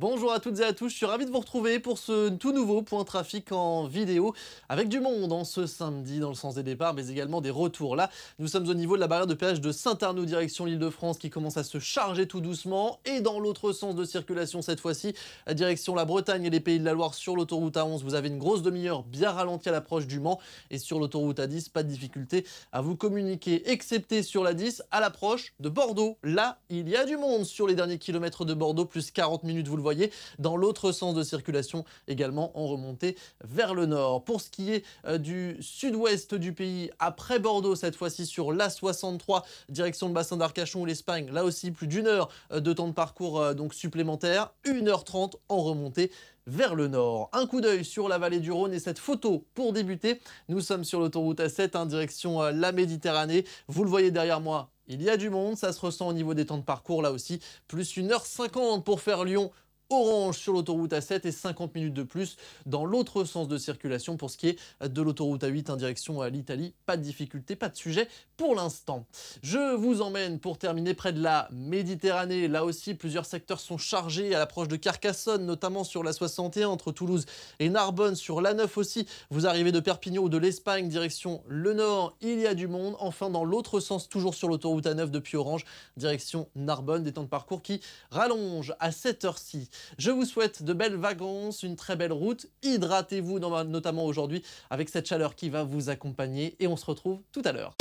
Bonjour à toutes et à tous, je suis ravi de vous retrouver pour ce tout nouveau point trafic en vidéo avec du monde en ce samedi dans le sens des départs mais également des retours. Là, nous sommes au niveau de la barrière de péage de Saint-Arnaud direction l'île de France qui commence à se charger tout doucement et dans l'autre sens de circulation cette fois-ci, direction la Bretagne et les Pays de la Loire sur l'autoroute A11, vous avez une grosse demi-heure bien ralentie à l'approche du Mans et sur l'autoroute A10, pas de difficulté à vous communiquer excepté sur la 10 à l'approche de Bordeaux. Là, il y a du monde sur les derniers kilomètres de Bordeaux, plus 40 minutes vous le dans l'autre sens de circulation également en remontée vers le nord. Pour ce qui est euh, du sud-ouest du pays, après Bordeaux, cette fois-ci sur l'A63, direction le bassin d'Arcachon ou l'Espagne, là aussi plus d'une heure euh, de temps de parcours euh, donc supplémentaire, 1h30 en remontée vers le nord. Un coup d'œil sur la vallée du Rhône et cette photo pour débuter. Nous sommes sur l'autoroute A7, en hein, direction la Méditerranée. Vous le voyez derrière moi, il y a du monde, ça se ressent au niveau des temps de parcours là aussi. Plus 1h50 pour faire Lyon orange sur l'autoroute A7 et 50 minutes de plus dans l'autre sens de circulation pour ce qui est de l'autoroute A8 en direction à euh, l'Italie. Pas de difficulté, pas de sujet pour l'instant. Je vous emmène pour terminer près de la Méditerranée. Là aussi, plusieurs secteurs sont chargés à l'approche de Carcassonne, notamment sur la 61 entre Toulouse et Narbonne. Sur l'A9 aussi, vous arrivez de Perpignan ou de l'Espagne direction le nord. Il y a du monde. Enfin, dans l'autre sens, toujours sur l'autoroute A9 depuis Orange, direction Narbonne, des temps de parcours qui rallongent à 7 h ci je vous souhaite de belles vacances, une très belle route. Hydratez-vous notamment aujourd'hui avec cette chaleur qui va vous accompagner et on se retrouve tout à l'heure.